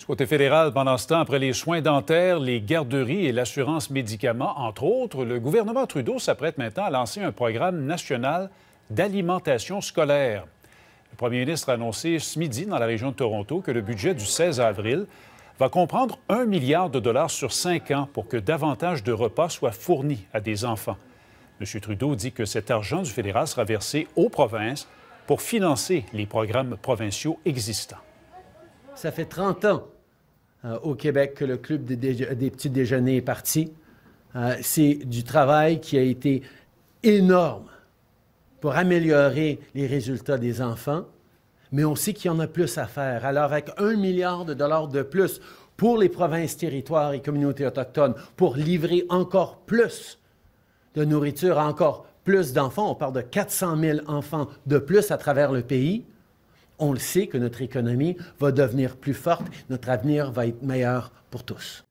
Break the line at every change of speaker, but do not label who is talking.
Du côté fédéral, pendant ce temps, après les soins dentaires, les garderies et l'assurance médicaments, entre autres, le gouvernement Trudeau s'apprête maintenant à lancer un programme national d'alimentation scolaire. Le premier ministre a annoncé ce midi dans la région de Toronto que le budget du 16 avril va comprendre un milliard de dollars sur cinq ans pour que davantage de repas soient fournis à des enfants. M. Trudeau dit que cet argent du fédéral sera versé aux provinces pour financer les programmes provinciaux existants. Ça fait
30 ans euh, au Québec que le Club des, euh, petits déjeuners est parti. Euh, c'est du travail qui a été énorme pour améliorer les résultats des enfants, mais on sait qu'il y en a plus à faire. Alors, avec un milliard de dollars de plus pour les provinces, territoires et communautés autochtones, pour livrer encore plus de nourriture à encore plus d'enfants, on parle de 400 000 enfants de plus à travers le pays, on le sait que notre économie va devenir plus forte, notre avenir va être meilleur pour tous.